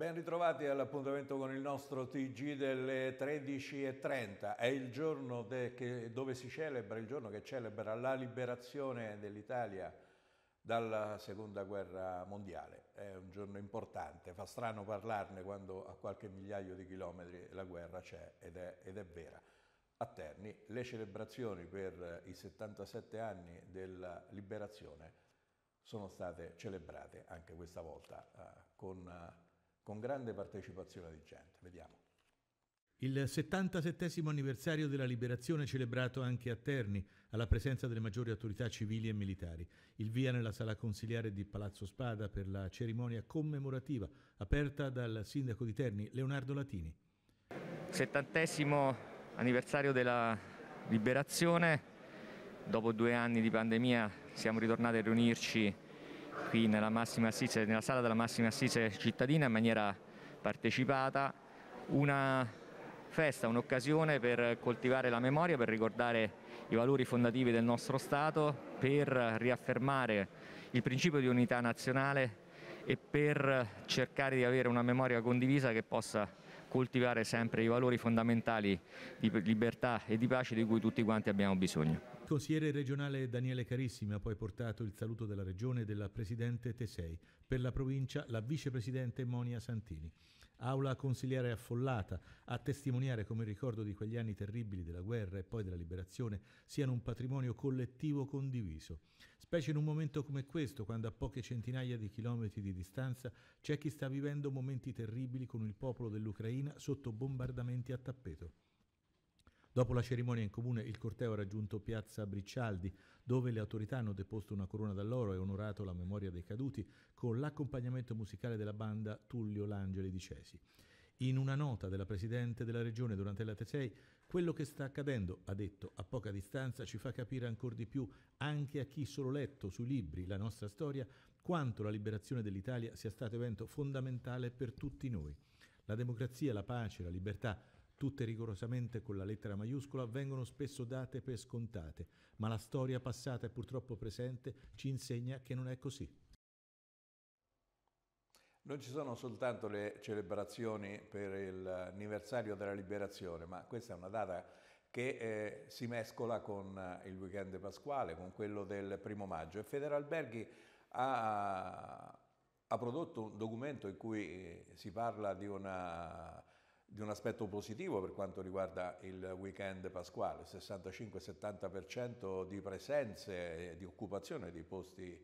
Ben ritrovati all'appuntamento con il nostro TG delle 13.30. È il giorno che, dove si celebra, il giorno che celebra la liberazione dell'Italia dalla seconda guerra mondiale. È un giorno importante, fa strano parlarne quando a qualche migliaio di chilometri la guerra c'è ed, ed è vera. A Terni le celebrazioni per i 77 anni della liberazione sono state celebrate anche questa volta eh, con eh, con grande partecipazione di gente. Vediamo. Il 77 anniversario della liberazione celebrato anche a Terni, alla presenza delle maggiori autorità civili e militari. Il via nella sala consiliare di Palazzo Spada per la cerimonia commemorativa aperta dal sindaco di Terni, Leonardo Latini. 70 anniversario della liberazione, dopo due anni di pandemia siamo ritornati a riunirci qui nella, massima assistenza, nella sala della massima assise cittadina in maniera partecipata, una festa, un'occasione per coltivare la memoria, per ricordare i valori fondativi del nostro Stato, per riaffermare il principio di unità nazionale e per cercare di avere una memoria condivisa che possa coltivare sempre i valori fondamentali di libertà e di pace di cui tutti quanti abbiamo bisogno consigliere regionale Daniele Carissimi ha poi portato il saluto della regione e della presidente Tesei, per la provincia la vicepresidente Monia Santini. Aula consigliare affollata a testimoniare come il ricordo di quegli anni terribili della guerra e poi della liberazione siano un patrimonio collettivo condiviso, specie in un momento come questo, quando a poche centinaia di chilometri di distanza c'è chi sta vivendo momenti terribili con il popolo dell'Ucraina sotto bombardamenti a tappeto. Dopo la cerimonia in comune il corteo ha raggiunto piazza Briccialdi, dove le autorità hanno deposto una corona d'alloro e onorato la memoria dei caduti con l'accompagnamento musicale della banda Tullio Langeli di Cesi. In una nota della Presidente della Regione durante Donatella Tesei, quello che sta accadendo, ha detto, a poca distanza ci fa capire ancora di più, anche a chi solo letto sui libri la nostra storia, quanto la liberazione dell'Italia sia stato evento fondamentale per tutti noi. La democrazia, la pace, la libertà tutte rigorosamente con la lettera maiuscola, vengono spesso date per scontate, ma la storia passata e purtroppo presente ci insegna che non è così. Non ci sono soltanto le celebrazioni per l'anniversario eh, della liberazione, ma questa è una data che eh, si mescola con eh, il weekend pasquale, con quello del primo maggio. E Federalberghi ha, ha prodotto un documento in cui eh, si parla di una di un aspetto positivo per quanto riguarda il weekend pasquale, 65-70% di presenze e di occupazione di posti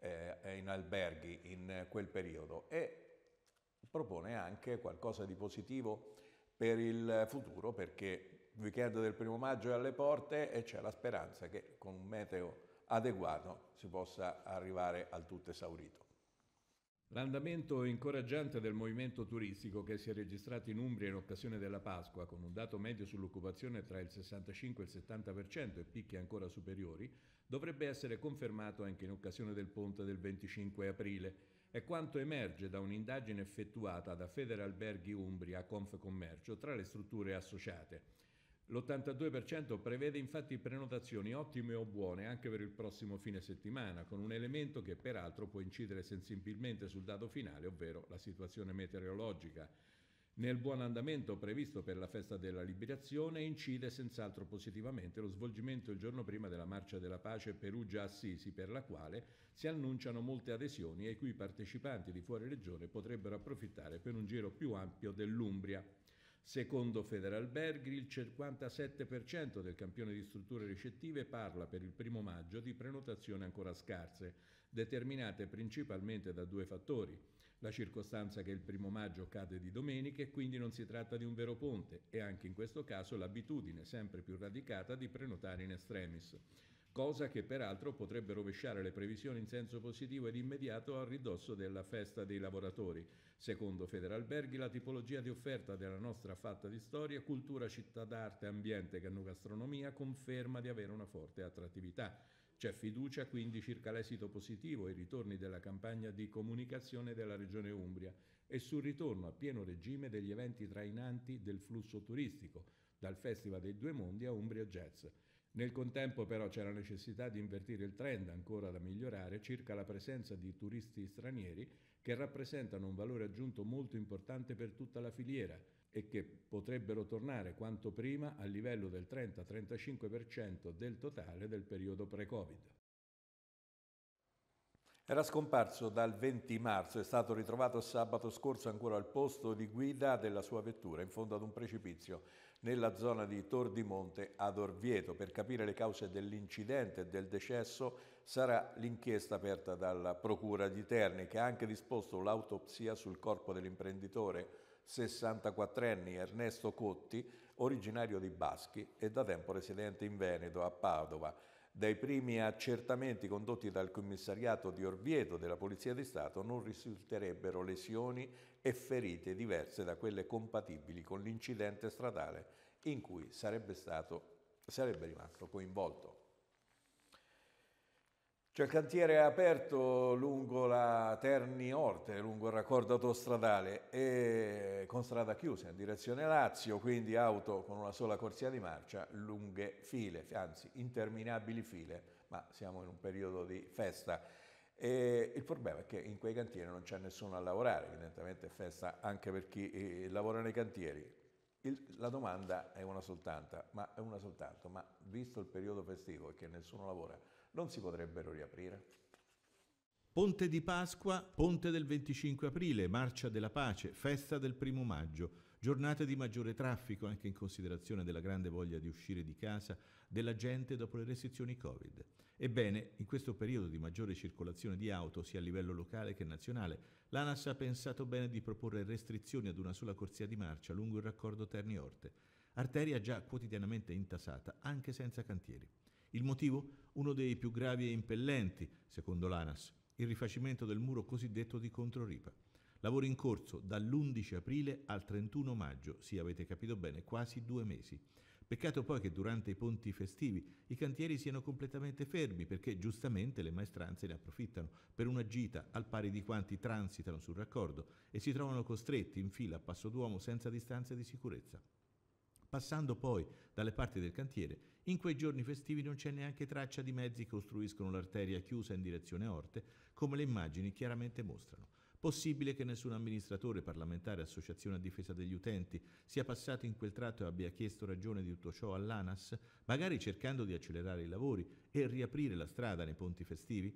eh, in alberghi in quel periodo e propone anche qualcosa di positivo per il futuro perché il weekend del primo maggio è alle porte e c'è la speranza che con un meteo adeguato si possa arrivare al tutto esaurito. L'andamento incoraggiante del movimento turistico che si è registrato in Umbria in occasione della Pasqua, con un dato medio sull'occupazione tra il 65 e il 70% e picchi ancora superiori, dovrebbe essere confermato anche in occasione del ponte del 25 aprile. È quanto emerge da un'indagine effettuata da Federalberghi Umbria a Confcommercio tra le strutture associate. L'82% prevede infatti prenotazioni ottime o buone anche per il prossimo fine settimana, con un elemento che peraltro può incidere sensibilmente sul dato finale, ovvero la situazione meteorologica. Nel buon andamento previsto per la festa della liberazione incide senz'altro positivamente lo svolgimento il giorno prima della Marcia della Pace Perugia-Assisi, per la quale si annunciano molte adesioni e i cui partecipanti di fuori regione potrebbero approfittare per un giro più ampio dell'Umbria. Secondo Federalberghi, il 57% del campione di strutture ricettive parla per il primo maggio di prenotazioni ancora scarse, determinate principalmente da due fattori. La circostanza che il primo maggio cade di domenica e quindi non si tratta di un vero ponte e anche in questo caso l'abitudine sempre più radicata di prenotare in estremis cosa che peraltro potrebbe rovesciare le previsioni in senso positivo ed immediato a ridosso della festa dei lavoratori. Secondo Federalberghi, la tipologia di offerta della nostra fatta di storia, cultura, città d'arte, ambiente, gastronomia conferma di avere una forte attrattività. C'è fiducia quindi circa l'esito positivo e i ritorni della campagna di comunicazione della Regione Umbria e sul ritorno a pieno regime degli eventi trainanti del flusso turistico, dal Festival dei Due Mondi a Umbria Jazz. Nel contempo però c'è la necessità di invertire il trend ancora da migliorare circa la presenza di turisti stranieri che rappresentano un valore aggiunto molto importante per tutta la filiera e che potrebbero tornare quanto prima al livello del 30-35% del totale del periodo pre-Covid. Era scomparso dal 20 marzo, è stato ritrovato sabato scorso ancora al posto di guida della sua vettura in fondo ad un precipizio nella zona di Tor di Monte ad Orvieto. Per capire le cause dell'incidente e del decesso sarà l'inchiesta aperta dalla Procura di Terni che ha anche disposto l'autopsia sul corpo dell'imprenditore 64enne Ernesto Cotti, originario di Baschi e da tempo residente in Veneto, a Padova. Dai primi accertamenti condotti dal commissariato di Orvieto della Polizia di Stato non risulterebbero lesioni e ferite diverse da quelle compatibili con l'incidente stradale in cui sarebbe, stato, sarebbe rimasto coinvolto. C'è cioè, il cantiere aperto lungo la Terni Orte, lungo il raccordo autostradale e con strada chiusa in direzione Lazio, quindi auto con una sola corsia di marcia, lunghe file, anzi interminabili file, ma siamo in un periodo di festa. E il problema è che in quei cantieri non c'è nessuno a lavorare, evidentemente è festa anche per chi eh, lavora nei cantieri. Il, la domanda è una soltanto, ma è una soltanto, ma visto il periodo festivo e che nessuno lavora, non si potrebbero riaprire? Ponte di Pasqua, ponte del 25 aprile, marcia della pace, festa del primo maggio, giornate di maggiore traffico anche in considerazione della grande voglia di uscire di casa della gente dopo le restrizioni Covid. Ebbene, in questo periodo di maggiore circolazione di auto sia a livello locale che nazionale, l'ANAS ha pensato bene di proporre restrizioni ad una sola corsia di marcia lungo il raccordo Terni-Orte, arteria già quotidianamente intasata anche senza cantieri. Il motivo? Uno dei più gravi e impellenti, secondo l'ANAS, il rifacimento del muro cosiddetto di Controripa. Lavori in corso dall'11 aprile al 31 maggio, sì avete capito bene, quasi due mesi. Peccato poi che durante i ponti festivi i cantieri siano completamente fermi perché giustamente le maestranze ne approfittano per una gita al pari di quanti transitano sul raccordo e si trovano costretti in fila a passo d'uomo senza distanze di sicurezza. Passando poi dalle parti del cantiere, in quei giorni festivi non c'è neanche traccia di mezzi che costruiscono l'arteria chiusa in direzione Orte, come le immagini chiaramente mostrano. Possibile che nessun amministratore, parlamentare, associazione a difesa degli utenti sia passato in quel tratto e abbia chiesto ragione di tutto ciò all'ANAS, magari cercando di accelerare i lavori e riaprire la strada nei ponti festivi?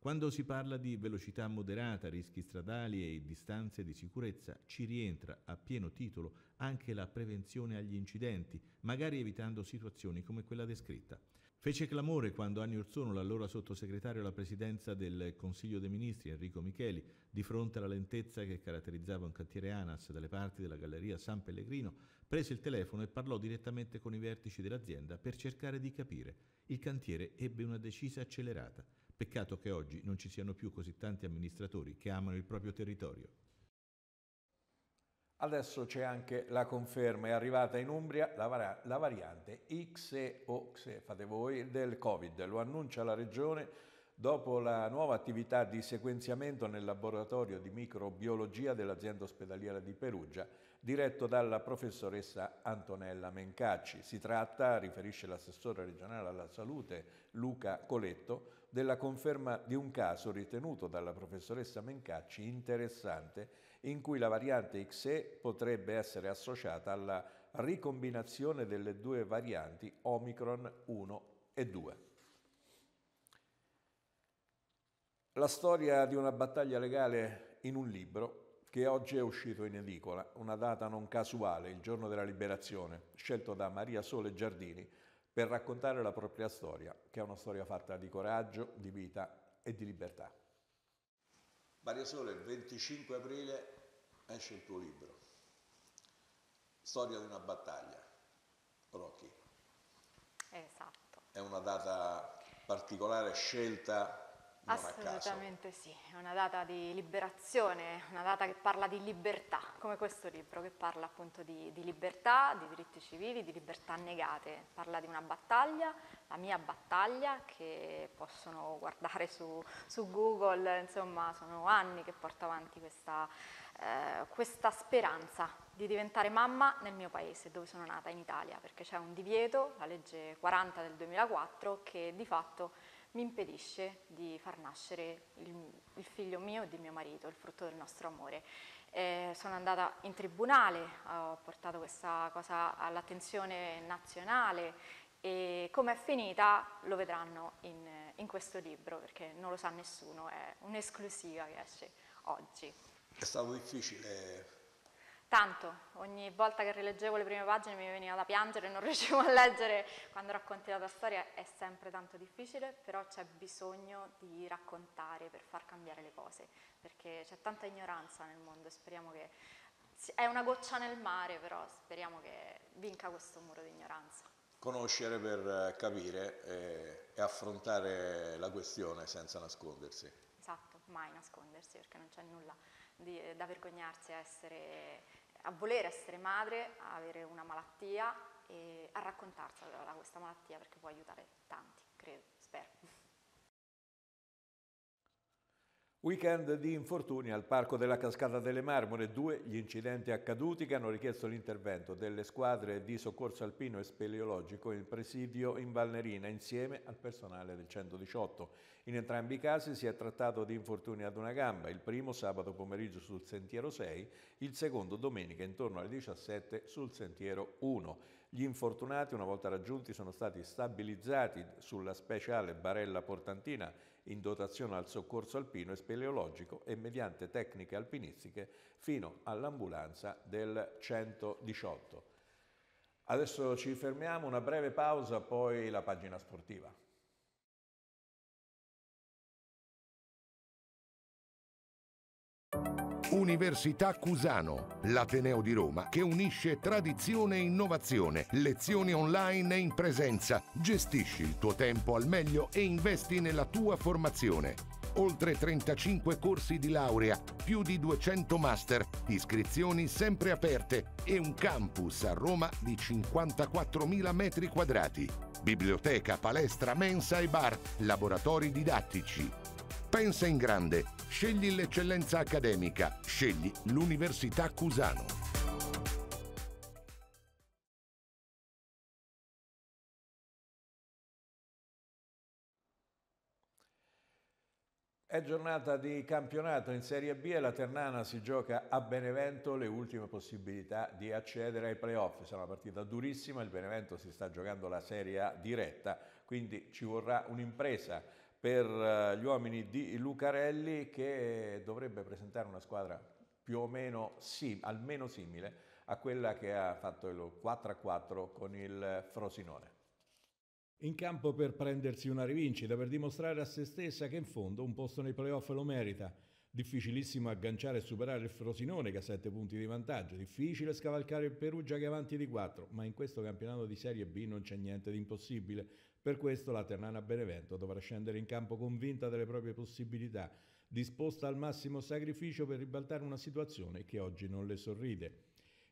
Quando si parla di velocità moderata, rischi stradali e distanze di sicurezza, ci rientra a pieno titolo anche la prevenzione agli incidenti, magari evitando situazioni come quella descritta. Fece clamore quando anni Orsono, l'allora sottosegretario alla presidenza del Consiglio dei Ministri, Enrico Micheli, di fronte alla lentezza che caratterizzava un cantiere ANAS dalle parti della Galleria San Pellegrino, prese il telefono e parlò direttamente con i vertici dell'azienda per cercare di capire. Il cantiere ebbe una decisa accelerata. Peccato che oggi non ci siano più così tanti amministratori che amano il proprio territorio. Adesso c'è anche la conferma, è arrivata in Umbria la, var la variante XEOX, fate voi, del Covid. Lo annuncia la Regione dopo la nuova attività di sequenziamento nel laboratorio di microbiologia dell'azienda ospedaliera di Perugia, diretto dalla professoressa Antonella Mencacci. Si tratta, riferisce l'assessore regionale alla salute Luca Coletto, della conferma di un caso ritenuto dalla professoressa Mencacci interessante in cui la variante XE potrebbe essere associata alla ricombinazione delle due varianti Omicron 1 e 2. La storia di una battaglia legale in un libro che oggi è uscito in edicola, una data non casuale, il giorno della liberazione, scelto da Maria Sole Giardini, per raccontare la propria storia, che è una storia fatta di coraggio, di vita e di libertà. Maria Sole, il 25 aprile esce il tuo libro, Storia di una battaglia, Rocky. Esatto. È una data particolare scelta Assolutamente sì, è una data di liberazione, una data che parla di libertà, come questo libro che parla appunto di, di libertà, di diritti civili, di libertà negate, parla di una battaglia, la mia battaglia che possono guardare su, su Google, insomma sono anni che porto avanti questa, eh, questa speranza di diventare mamma nel mio paese dove sono nata in Italia perché c'è un divieto, la legge 40 del 2004 che di fatto mi impedisce di far nascere il, il figlio mio e di mio marito, il frutto del nostro amore. Eh, sono andata in tribunale, ho portato questa cosa all'attenzione nazionale e come è finita lo vedranno in, in questo libro perché non lo sa nessuno, è un'esclusiva che esce oggi. È stato difficile Tanto, ogni volta che rileggevo le prime pagine mi veniva da piangere, non riuscivo a leggere quando racconti la tua storia, è sempre tanto difficile, però c'è bisogno di raccontare per far cambiare le cose, perché c'è tanta ignoranza nel mondo, speriamo che è una goccia nel mare, però speriamo che vinca questo muro di ignoranza. Conoscere per eh, capire eh, e, affrontare la questione senza nascondersi. Esatto, mai nascondersi perché non c'è nulla di, eh, da vergognarsi a essere a voler essere madre, a avere una malattia e a raccontarsela questa malattia perché può aiutare tanto. Weekend di infortuni al Parco della Cascata delle Marmore, due gli incidenti accaduti che hanno richiesto l'intervento delle squadre di soccorso alpino e speleologico in presidio in Valnerina insieme al personale del 118. In entrambi i casi si è trattato di infortuni ad una gamba, il primo sabato pomeriggio sul sentiero 6, il secondo domenica intorno alle 17 sul sentiero 1. Gli infortunati una volta raggiunti sono stati stabilizzati sulla speciale barella portantina in dotazione al soccorso alpino e speleologico e mediante tecniche alpinistiche fino all'ambulanza del 118. Adesso ci fermiamo, una breve pausa, poi la pagina sportiva. Università Cusano, l'Ateneo di Roma che unisce tradizione e innovazione, lezioni online e in presenza. Gestisci il tuo tempo al meglio e investi nella tua formazione. Oltre 35 corsi di laurea, più di 200 master, iscrizioni sempre aperte e un campus a Roma di 54.000 metri quadrati. Biblioteca, palestra, mensa e bar, laboratori didattici. Pensa in grande, scegli l'eccellenza accademica, scegli l'Università Cusano. È giornata di campionato in Serie B e la Ternana si gioca a Benevento le ultime possibilità di accedere ai playoff. Sarà una partita durissima, il Benevento si sta giocando la Serie A diretta, quindi ci vorrà un'impresa per eh, gli uomini di Lucarelli che dovrebbe presentare una squadra più o meno sim, almeno simile a quella che ha fatto il 4-4 con il Frosinone. In campo per prendersi una rivincita, per dimostrare a se stessa che in fondo un posto nei playoff lo merita. Difficilissimo agganciare e superare il Frosinone che ha 7 punti di vantaggio, difficile scavalcare il Perugia che è avanti di 4, ma in questo campionato di Serie B non c'è niente di impossibile. Per questo la Ternana Benevento dovrà scendere in campo convinta delle proprie possibilità, disposta al massimo sacrificio per ribaltare una situazione che oggi non le sorride.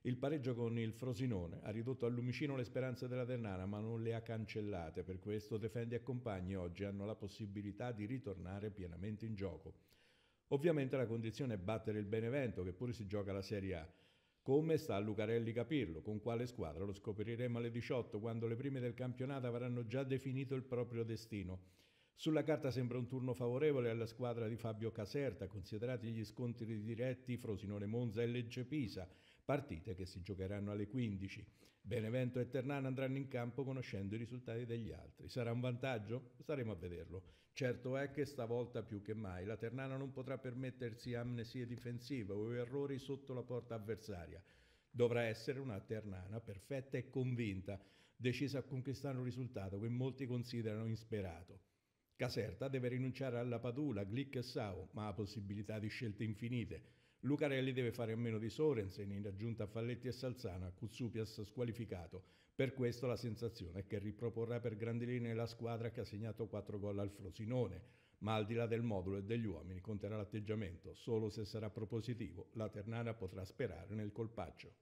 Il pareggio con il Frosinone ha ridotto al lumicino le speranze della Ternana, ma non le ha cancellate. Per questo Defendi e compagni oggi hanno la possibilità di ritornare pienamente in gioco. Ovviamente la condizione è battere il Benevento, che pure si gioca la Serie A. Come sta Lucarelli capirlo? Con quale squadra? Lo scopriremo alle 18 quando le prime del campionato avranno già definito il proprio destino. Sulla carta sembra un turno favorevole alla squadra di Fabio Caserta, considerati gli scontri diretti Frosinone Monza e Legge Pisa partite che si giocheranno alle 15. Benevento e Ternana andranno in campo conoscendo i risultati degli altri. Sarà un vantaggio? Saremo a vederlo. Certo è che stavolta più che mai la Ternana non potrà permettersi amnesie difensive o errori sotto la porta avversaria. Dovrà essere una Ternana perfetta e convinta, decisa a conquistare un risultato che molti considerano insperato. Caserta deve rinunciare alla Padula, Glick e Sao, ma ha possibilità di scelte infinite. Lucarelli deve fare a meno di Sorensen in aggiunta a Falletti e Salzana, Kutsupias squalificato. Per questo la sensazione è che riproporrà per grandi linee la squadra che ha segnato 4 gol al Frosinone, ma al di là del modulo e degli uomini conterà l'atteggiamento, solo se sarà propositivo la Ternana potrà sperare nel colpaccio.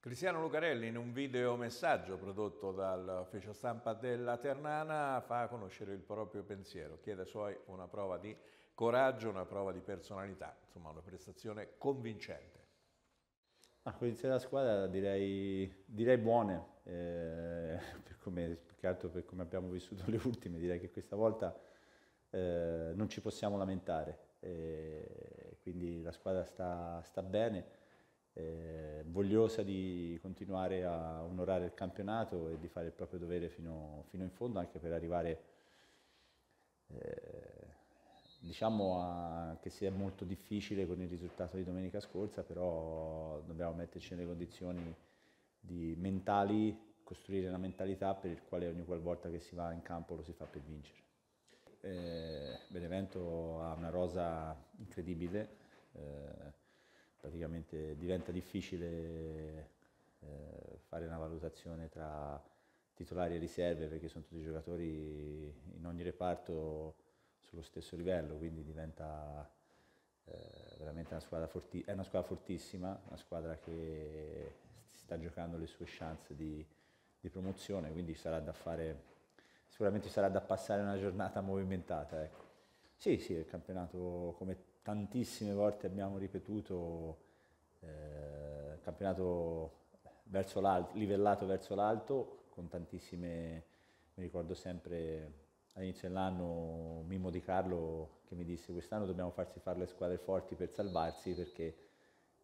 Cristiano Lucarelli in un videomessaggio prodotto dall'ufficio stampa della Ternana fa conoscere il proprio pensiero, chiede ai suoi una prova di coraggio, una prova di personalità, insomma una prestazione convincente. Ma ah, coinizio della squadra direi, direi buone, eh, per come, più altro per come abbiamo vissuto le ultime, direi che questa volta eh, non ci possiamo lamentare, eh, quindi la squadra sta, sta bene, eh, vogliosa di continuare a onorare il campionato e di fare il proprio dovere fino, fino in fondo anche per arrivare eh, Diciamo anche se è molto difficile con il risultato di domenica scorsa, però dobbiamo metterci nelle condizioni mentali, costruire una mentalità per il quale ogni qualvolta che si va in campo lo si fa per vincere. Eh, Benevento ha una rosa incredibile, eh, praticamente diventa difficile eh, fare una valutazione tra titolari e riserve perché sono tutti giocatori in ogni reparto sullo stesso livello, quindi diventa eh, veramente una squadra, forti- è una squadra, fortissima, una squadra che sta giocando le sue chance di, di promozione, quindi sarà da fare, sicuramente sarà da passare una giornata movimentata. Ecco. Sì, sì, il campionato, come tantissime volte abbiamo ripetuto, eh, campionato verso livellato verso l'alto, con tantissime, mi ricordo sempre all'inizio dell'anno Mimmo Di Carlo che mi disse quest'anno dobbiamo farsi fare le squadre forti per salvarsi perché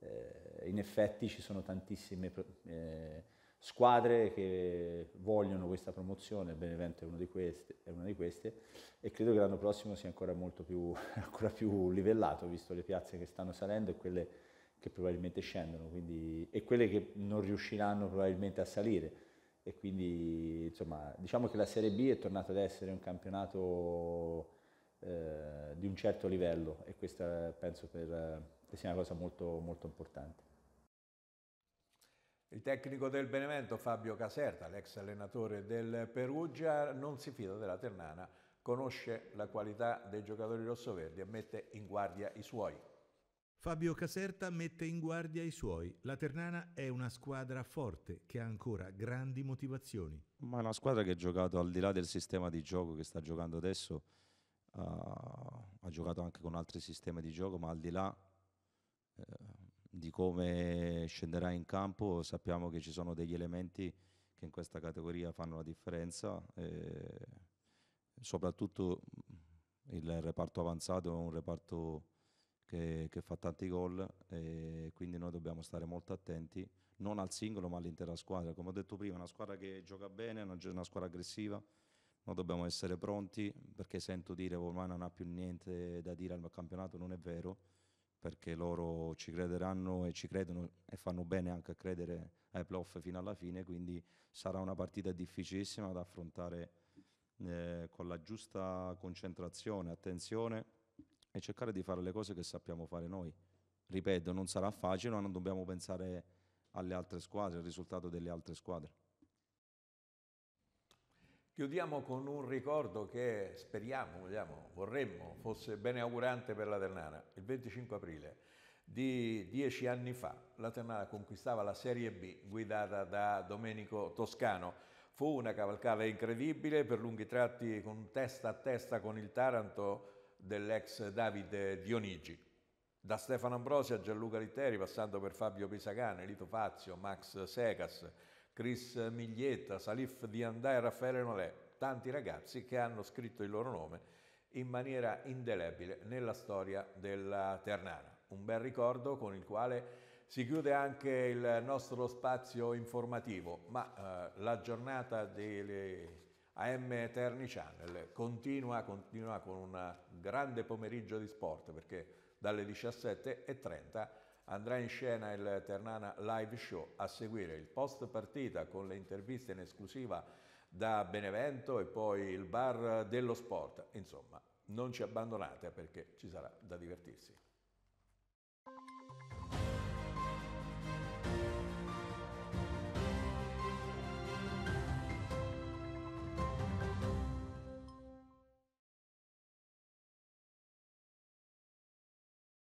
eh, in effetti ci sono tantissime eh, squadre che vogliono questa promozione, Benevento è, uno di queste, è una di queste e credo che l'anno prossimo sia ancora molto più, ancora più livellato visto le piazze che stanno salendo e quelle che probabilmente scendono quindi, e quelle che non riusciranno probabilmente a salire e quindi insomma, diciamo che la Serie B è tornata ad essere un campionato eh, di un certo livello e questa penso per, che sia una cosa molto, molto importante. Il tecnico del Benevento Fabio Caserta, l'ex allenatore del Perugia, non si fida della Ternana, conosce la qualità dei giocatori rossoverdi e mette in guardia i suoi. Fabio Caserta mette in guardia i suoi. La Ternana è una squadra forte che ha ancora grandi motivazioni. Ma è una squadra che ha giocato al di là del sistema di gioco che sta giocando adesso, uh, ha giocato anche con altri sistemi di gioco, ma al di là uh, di come scenderà in campo sappiamo che ci sono degli elementi che in questa categoria fanno la differenza. soprattutto il reparto avanzato è un reparto che, che, fa tanti gol e quindi noi dobbiamo stare molto attenti non al singolo ma all'intera squadra come ho detto prima una squadra che gioca bene una, una squadra aggressiva noi dobbiamo essere pronti perché sento dire ormai non ha più niente da dire al campionato non è vero perché loro ci crederanno e ci credono e fanno bene anche a credere ai playoff fino alla fine quindi sarà una partita difficilissima da affrontare eh, con la giusta concentrazione attenzione e cercare di fare le cose che sappiamo fare noi. Ripeto, non sarà facile, ma non dobbiamo pensare alle altre squadre, al risultato delle altre squadre. Chiudiamo con un ricordo che speriamo, vogliamo, vorremmo fosse beneaugurante per la Ternana. Il 25 aprile di dieci anni fa la Ternana conquistava la Serie B guidata da Domenico Toscano. Fu una cavalcata incredibile, per lunghi tratti con testa a testa con il Taranto, dell'ex Davide Dionigi. Da Stefano Ambrosi a Gianluca Litteri, passando per Fabio Pisagane, Lito Fazio, Max Secas, Chris Miglietta, Salif Diandà e Raffaele Nolè, tanti ragazzi che hanno scritto il loro nome in maniera indelebile nella storia della Ternana. Un bel ricordo con il quale si chiude anche il nostro spazio informativo, ma eh, la giornata delle AM Eterni Channel continua, continua con un grande pomeriggio di sport perché dalle 17.30 andrà in scena il Ternana Live Show a seguire il post partita con le interviste in esclusiva da Benevento e poi il bar dello sport. Insomma, non ci abbandonate perché ci sarà da divertirsi.